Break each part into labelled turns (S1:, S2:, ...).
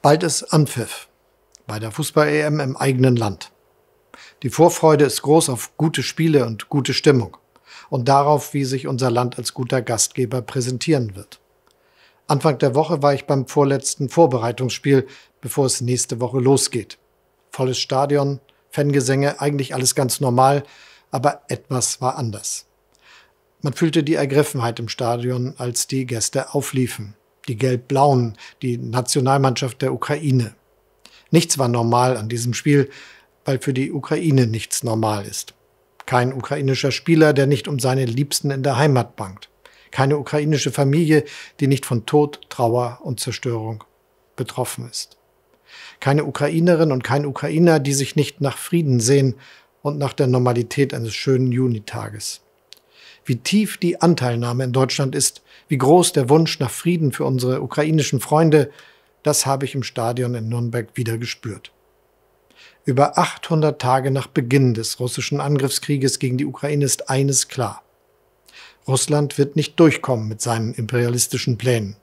S1: Bald ist Anpfiff bei der Fußball-EM im eigenen Land. Die Vorfreude ist groß auf gute Spiele und gute Stimmung und darauf, wie sich unser Land als guter Gastgeber präsentieren wird. Anfang der Woche war ich beim vorletzten Vorbereitungsspiel, bevor es nächste Woche losgeht. Volles Stadion, Fangesänge, eigentlich alles ganz normal, aber etwas war anders. Man fühlte die Ergriffenheit im Stadion, als die Gäste aufliefen die Gelb-Blauen, die Nationalmannschaft der Ukraine. Nichts war normal an diesem Spiel, weil für die Ukraine nichts normal ist. Kein ukrainischer Spieler, der nicht um seine Liebsten in der Heimat bangt. Keine ukrainische Familie, die nicht von Tod, Trauer und Zerstörung betroffen ist. Keine Ukrainerin und kein Ukrainer, die sich nicht nach Frieden sehen und nach der Normalität eines schönen Junitages wie tief die Anteilnahme in Deutschland ist, wie groß der Wunsch nach Frieden für unsere ukrainischen Freunde, das habe ich im Stadion in Nürnberg wieder gespürt. Über 800 Tage nach Beginn des russischen Angriffskrieges gegen die Ukraine ist eines klar. Russland wird nicht durchkommen mit seinen imperialistischen Plänen.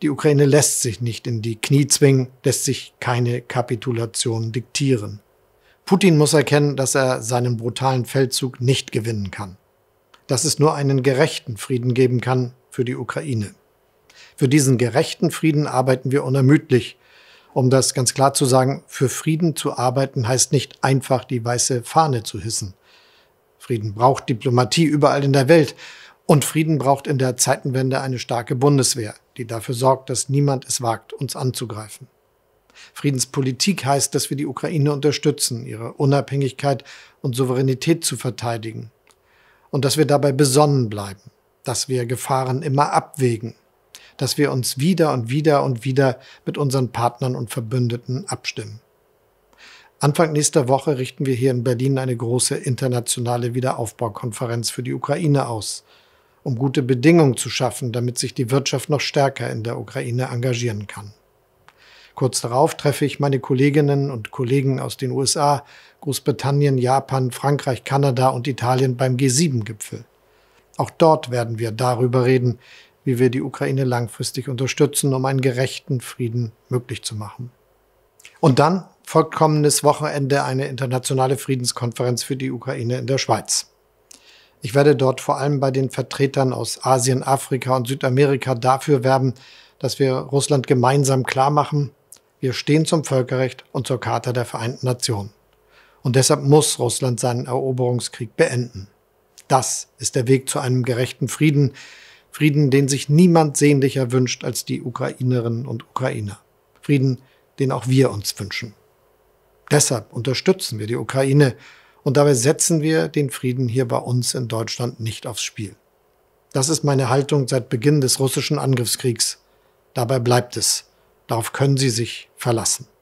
S1: Die Ukraine lässt sich nicht in die Knie zwingen, lässt sich keine Kapitulation diktieren. Putin muss erkennen, dass er seinen brutalen Feldzug nicht gewinnen kann dass es nur einen gerechten Frieden geben kann für die Ukraine. Für diesen gerechten Frieden arbeiten wir unermüdlich. Um das ganz klar zu sagen, für Frieden zu arbeiten heißt nicht einfach die weiße Fahne zu hissen. Frieden braucht Diplomatie überall in der Welt. Und Frieden braucht in der Zeitenwende eine starke Bundeswehr, die dafür sorgt, dass niemand es wagt, uns anzugreifen. Friedenspolitik heißt, dass wir die Ukraine unterstützen, ihre Unabhängigkeit und Souveränität zu verteidigen, und dass wir dabei besonnen bleiben, dass wir Gefahren immer abwägen, dass wir uns wieder und wieder und wieder mit unseren Partnern und Verbündeten abstimmen. Anfang nächster Woche richten wir hier in Berlin eine große internationale Wiederaufbaukonferenz für die Ukraine aus, um gute Bedingungen zu schaffen, damit sich die Wirtschaft noch stärker in der Ukraine engagieren kann. Kurz darauf treffe ich meine Kolleginnen und Kollegen aus den USA, Großbritannien, Japan, Frankreich, Kanada und Italien beim G7-Gipfel. Auch dort werden wir darüber reden, wie wir die Ukraine langfristig unterstützen, um einen gerechten Frieden möglich zu machen. Und dann folgt kommendes Wochenende eine internationale Friedenskonferenz für die Ukraine in der Schweiz. Ich werde dort vor allem bei den Vertretern aus Asien, Afrika und Südamerika dafür werben, dass wir Russland gemeinsam klarmachen, wir stehen zum Völkerrecht und zur Charta der Vereinten Nationen. Und deshalb muss Russland seinen Eroberungskrieg beenden. Das ist der Weg zu einem gerechten Frieden, Frieden, den sich niemand sehnlicher wünscht als die Ukrainerinnen und Ukrainer. Frieden, den auch wir uns wünschen. Deshalb unterstützen wir die Ukraine und dabei setzen wir den Frieden hier bei uns in Deutschland nicht aufs Spiel. Das ist meine Haltung seit Beginn des russischen Angriffskriegs. Dabei bleibt es. Darauf können Sie sich verlassen.